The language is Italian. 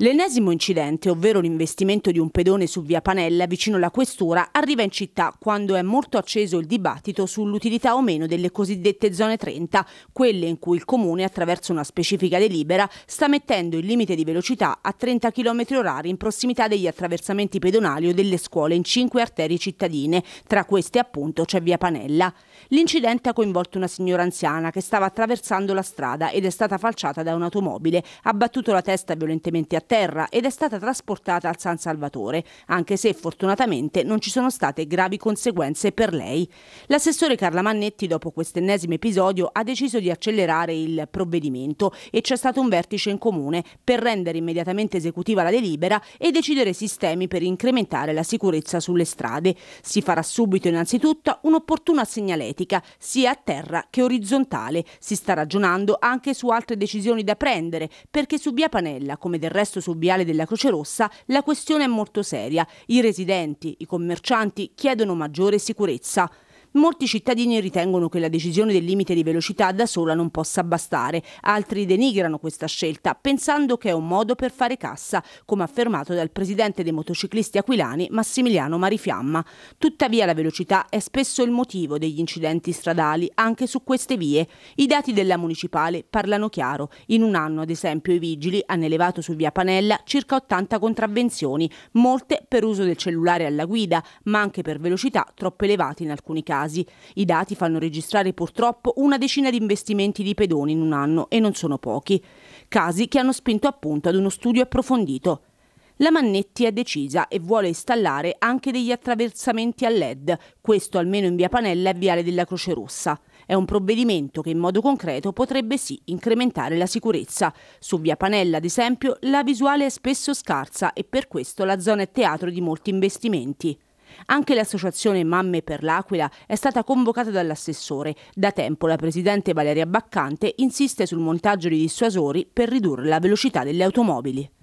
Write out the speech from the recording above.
L'ennesimo incidente, ovvero l'investimento di un pedone su via Panella vicino alla questura, arriva in città quando è molto acceso il dibattito sull'utilità o meno delle cosiddette zone 30, quelle in cui il comune, attraverso una specifica delibera, sta mettendo il limite di velocità a 30 km h in prossimità degli attraversamenti pedonali o delle scuole in cinque arterie cittadine, tra queste appunto c'è via Panella. L'incidente ha coinvolto una signora anziana che stava attraversando la strada ed è stata falciata da un'automobile, ha battuto la testa violentemente a terra ed è stata trasportata al San Salvatore, anche se fortunatamente non ci sono state gravi conseguenze per lei. L'assessore Carla Mannetti, dopo quest'ennesimo episodio, ha deciso di accelerare il provvedimento e c'è stato un vertice in comune per rendere immediatamente esecutiva la delibera e decidere sistemi per incrementare la sicurezza sulle strade. Si farà subito innanzitutto un'opportuna segnaletica, sia a terra che orizzontale. Si sta ragionando anche su altre decisioni da prendere, perché su Via Panella, come del resto palazzo sul Viale della Croce Rossa, la questione è molto seria. I residenti, i commercianti chiedono maggiore sicurezza. Molti cittadini ritengono che la decisione del limite di velocità da sola non possa bastare, altri denigrano questa scelta pensando che è un modo per fare cassa, come affermato dal presidente dei motociclisti aquilani Massimiliano Marifiamma. Tuttavia la velocità è spesso il motivo degli incidenti stradali anche su queste vie. I dati della municipale parlano chiaro. In un anno, ad esempio, i vigili hanno elevato su via Panella circa 80 contravvenzioni, molte per uso del cellulare alla guida, ma anche per velocità troppo elevate in alcuni casi casi. I dati fanno registrare purtroppo una decina di investimenti di pedoni in un anno e non sono pochi. Casi che hanno spinto appunto ad uno studio approfondito. La Mannetti è decisa e vuole installare anche degli attraversamenti a LED, questo almeno in via Panella e viale della Croce Rossa. È un provvedimento che in modo concreto potrebbe sì incrementare la sicurezza. Su via Panella, ad esempio, la visuale è spesso scarsa e per questo la zona è teatro di molti investimenti. Anche l'associazione Mamme per l'Aquila è stata convocata dall'assessore. Da tempo la presidente Valeria Baccante insiste sul montaggio di dissuasori per ridurre la velocità delle automobili.